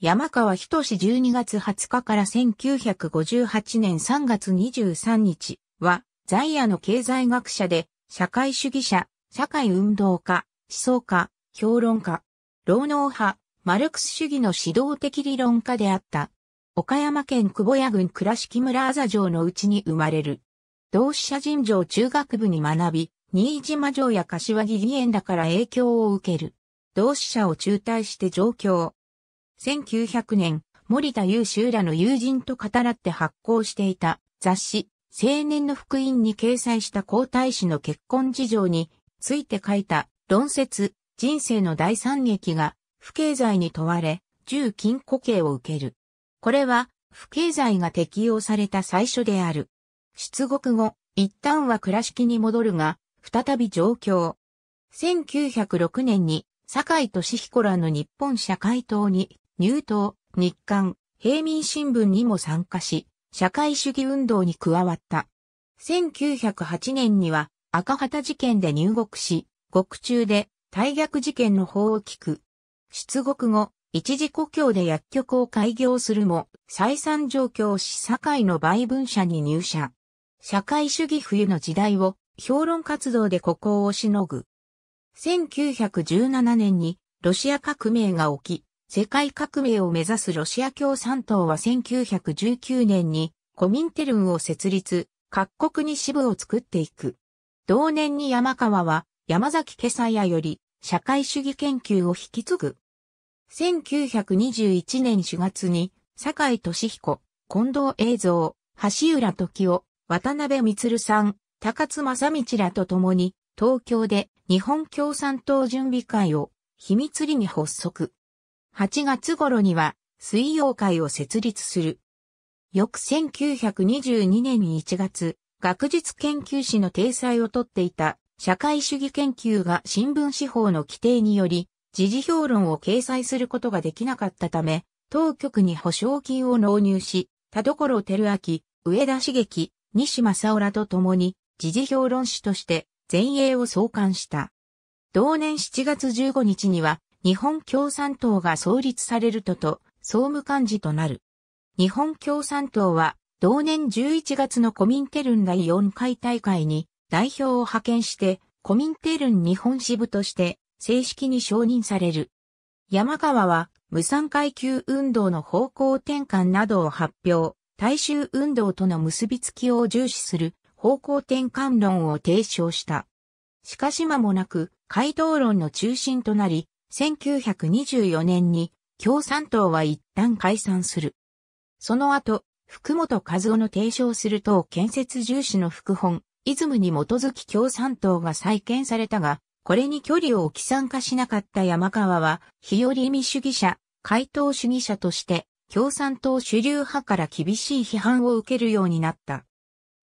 山川仁志12月20日から1958年3月23日は、在野の経済学者で、社会主義者、社会運動家、思想家、評論家、労農派、マルクス主義の指導的理論家であった。岡山県久保谷郡倉敷村あざ城のうちに生まれる。同志社人城中学部に学び、新島城や柏木義園らから影響を受ける。同志社を中退して上京。1900年、森田優秀らの友人と語らって発行していた雑誌、青年の福音に掲載した皇太子の結婚事情について書いた論説、人生の大惨劇が不経済に問われ、重金固刑を受ける。これは不経済が適用された最初である。出国後、一旦は倉敷に戻るが、再び上京。1906年に、堺俊彦らの日本社会党に入党、日刊、平民新聞にも参加し、社会主義運動に加わった。1908年には赤旗事件で入国し、獄中で大逆事件の法を聞く。出国後、一時故郷で薬局を開業するも、再三状況し堺の売文社に入社。社会主義冬の時代を評論活動でここをしのぐ。1917年にロシア革命が起き、世界革命を目指すロシア共産党は1919年にコミンテルンを設立、各国に支部を作っていく。同年に山川は山崎ケサヤより社会主義研究を引き継ぐ。1921年4月に坂井俊彦、近藤栄三、橋浦時夫、渡辺光さん、高津正道らと共に東京で日本共産党準備会を秘密裏に発足。8月頃には水曜会を設立する。翌1922年1月、学術研究誌の定裁をとっていた社会主義研究が新聞司法の規定により、時事評論を掲載することができなかったため、当局に保証金を納入し、田所照明、上田茂樹、西正浦と共に、時事評論誌として、前衛を創刊した。同年7月15日には、日本共産党が創立されるとと、総務幹事となる。日本共産党は、同年11月のコミンテルン第4回大会に代表を派遣して、コミンテルン日本支部として正式に承認される。山川は、無産階級運動の方向転換などを発表、大衆運動との結びつきを重視する方向転換論を提唱した。しかし間もなく、回答論の中心となり、1924年に共産党は一旦解散する。その後、福本和夫の提唱する党建設重視の副本、イズムに基づき共産党が再建されたが、これに距離を置き参加しなかった山川は、日和意味主義者、回答主義者として、共産党主流派から厳しい批判を受けるようになった。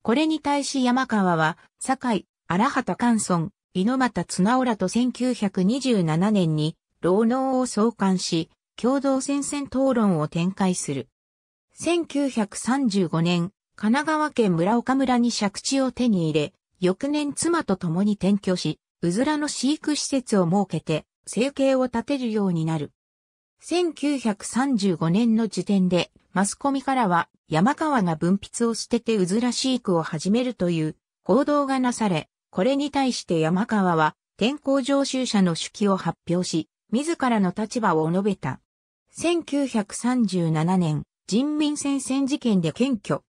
これに対し山川は、堺、荒畑関村、猪俣綱浦と1927年に、労農を創刊し、共同戦線討論を展開する。1935年、神奈川県村岡村に借地を手に入れ、翌年妻と共に転居し、うずらの飼育施設を設けて、生計を立てるようになる。1935年の時点で、マスコミからは山川が分泌を捨ててうずら飼育を始めるという報道がなされ、これに対して山川は、天候常習者の手記を発表し、自らの立場を述べた。1937年、人民戦線事件で検挙。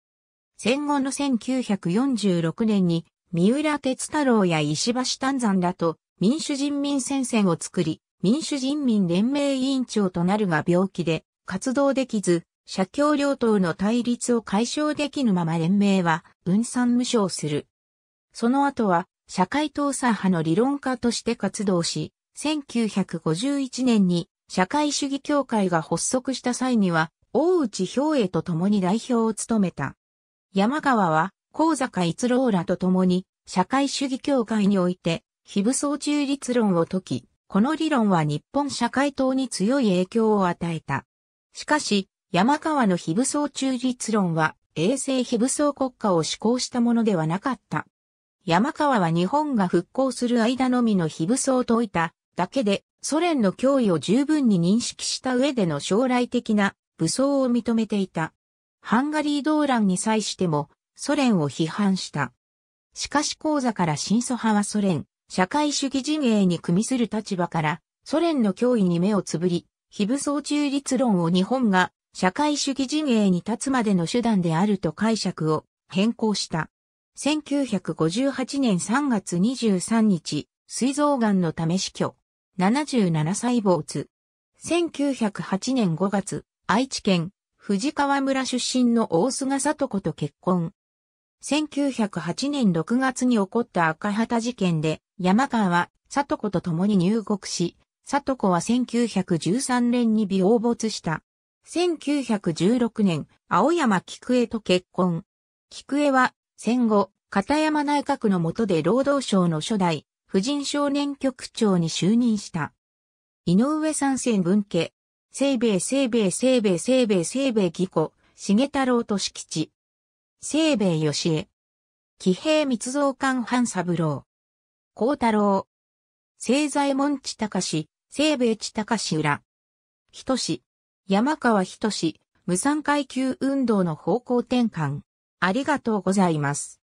戦後の1946年に、三浦哲太郎や石橋丹山らと民主人民戦線を作り、民主人民連盟委員長となるが病気で活動できず、社協両党の対立を解消できぬまま連盟は、分散無償する。その後は、社会党査派の理論家として活動し、1951年に社会主義協会が発足した際には、大内兵衛と共に代表を務めた。山川は、高坂逸郎らと共に、社会主義協会において、非武装中立論を解き、この理論は日本社会党に強い影響を与えた。しかし、山川の非武装中立論は、衛星非武装国家を施行したものではなかった。山川は日本が復興する間のみの非武装といただけで、ソ連の脅威を十分に認識した上での将来的な武装を認めていた。ハンガリー動乱に際してもソ連を批判した。しかし講座から新祖派はソ連、社会主義陣営に組みする立場から、ソ連の脅威に目をつぶり、非武装中立論を日本が社会主義陣営に立つまでの手段であると解釈を変更した。1958年3月23日、水臓癌のため死去。77歳没。1908年5月、愛知県、藤川村出身の大菅里子と結婚。1908年6月に起こった赤旗事件で、山川、里子と共に入国し、里子は1913年に美容没した。1916年、青山菊江と結婚。菊江は戦後、片山内閣の下で労働省の初代、婦人少年局長に就任した。井上三世文家、西米西米西米西米西米義子、重太郎と敷地。西米義江。騎兵密造官半三郎。孝太郎。清左衛門地高し、西米地高し裏。人志。山川人志、無産階級運動の方向転換。ありがとうございます。